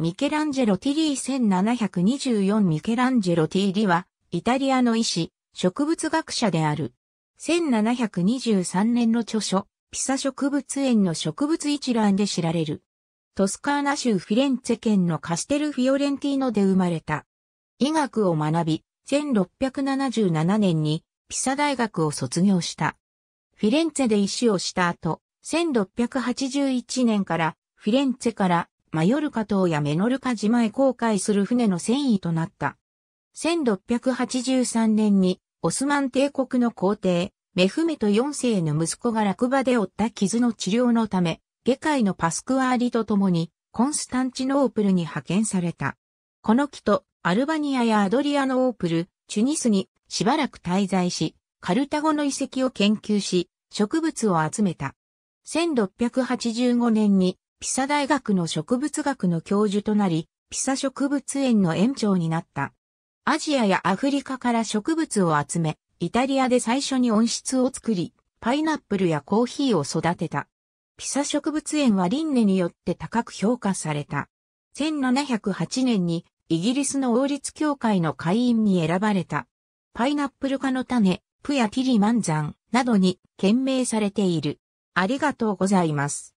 ミケランジェロ・ティリー1724ミケランジェロ・ティリーは、イタリアの医師、植物学者である。1723年の著書、ピサ植物園の植物一覧で知られる。トスカーナ州フィレンツェ県のカステル・フィオレンティーノで生まれた。医学を学び、1677年にピサ大学を卒業した。フィレンツェで医師をした後、1681年からフィレンツェからマヨルカ島やメノルカ島へ航海する船の船位となった。1683年に、オスマン帝国の皇帝、メフメト4世の息子が落馬で負った傷の治療のため、下界のパスクワーリと共に、コンスタンチノープルに派遣された。この木と、アルバニアやアドリアのオープル、チュニスにしばらく滞在し、カルタゴの遺跡を研究し、植物を集めた。1685年にピサ大学の植物学の教授となり、ピサ植物園の園長になった。アジアやアフリカから植物を集め、イタリアで最初に温室を作り、パイナップルやコーヒーを育てた。ピサ植物園はリンネによって高く評価された。1708年にイギリスの王立協会の会員に選ばれた。パイナップル科の種、プヤティリマンザンなどに懸命されている。ありがとうございます。